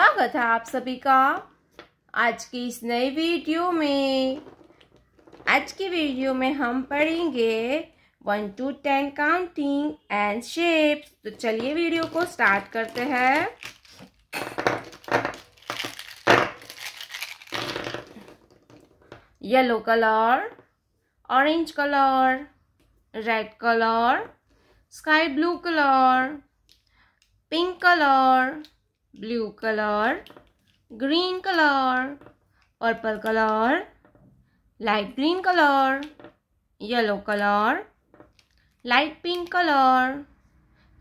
स्वागत है आप सभी का आज की इस नई वीडियो में आज की वीडियो में हम पढ़ेंगे one two ten counting and shapes तो चलिए वीडियो को स्टार्ट करते हैं yellow colour orange colour red colour sky blue colour pink colour blue colour green colour purple colour light green colour yellow colour light pink colour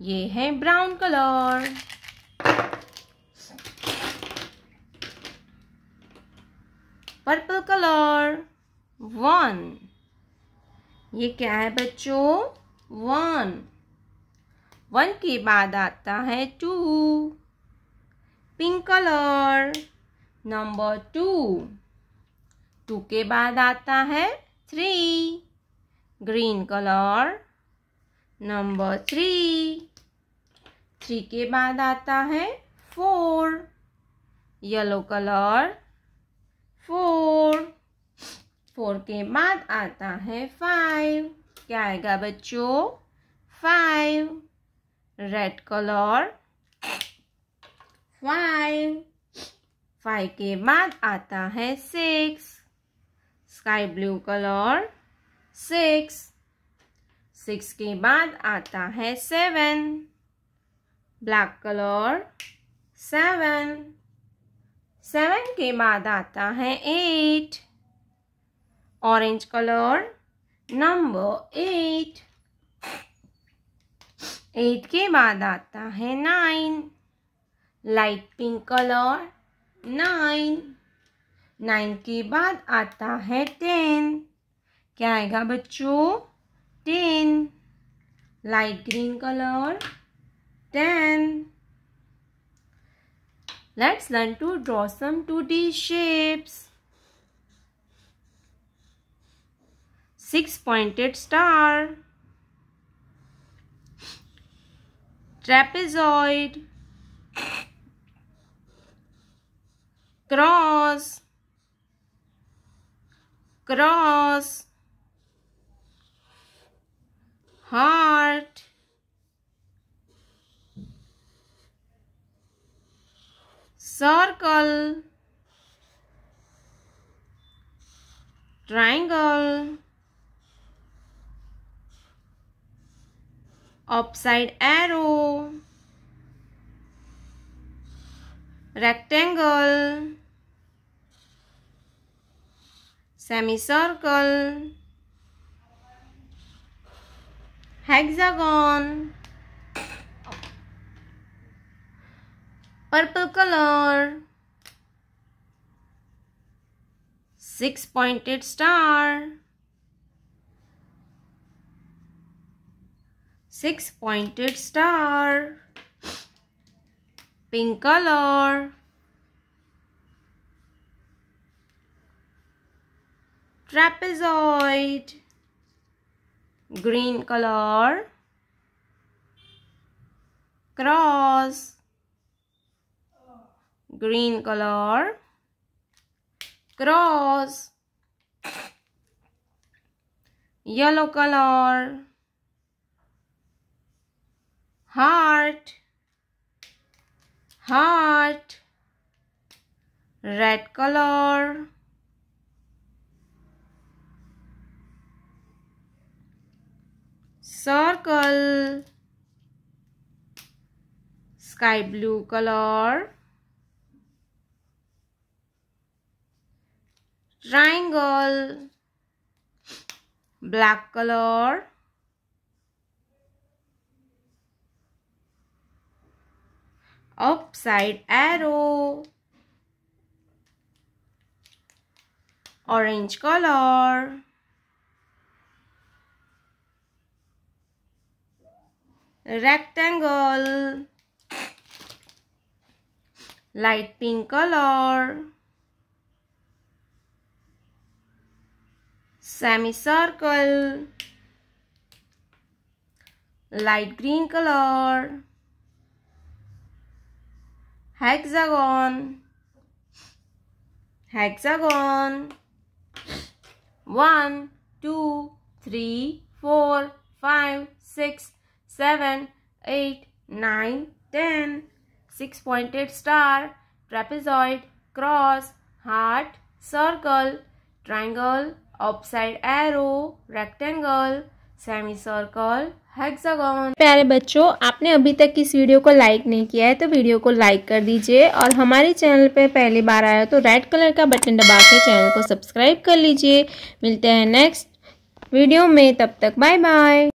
ये है brown colour purple colour one ये क्या है बच्चों one one के बाद आता है two pink colour number two two के बाद आता है three green colour number three three के बाद आता है four yellow colour four four के बाद आता है फाइव क्या आएगा बच्चों five red colour five five के बाद आता है six sky blue colour six six के बाद आता है seven black colour seven seven के बाद आता है eight orange colour number eight eight के बाद आता है nine light pink colour nine nine के बाद आता है टेन क्या आएगा बच्चों ten light green colour ten let's learn to draw some two D shapes six pointed star trapezoid cross, heart, circle, triangle, upside arrow, rectangle, semicircle hexagon purple color six pointed star six pointed star pink color trapezoid green color cross green color cross yellow color heart heart red color circle sky blue color triangle black color upside arrow orange color rectangle light pink color semicircle light green color hexagon hexagon one two three four five six seven, eight, nine, ten. Six pointed star, trapezoid, cross, heart, circle, triangle, upside arrow, rectangle, semicircle hexagon प्यारे बच्चों आपने अभी तक इस video को like नहीं किया है तो वीडियो को लाइक कर दीजिए और हमारे चैनल पे पहली बार आया तो रेड कलर का बटन दबा के चैनल को सब्सक्राइब कर लीजिए मिलते हैं नेक्स्ट वीडियो में तब तक बाय बाय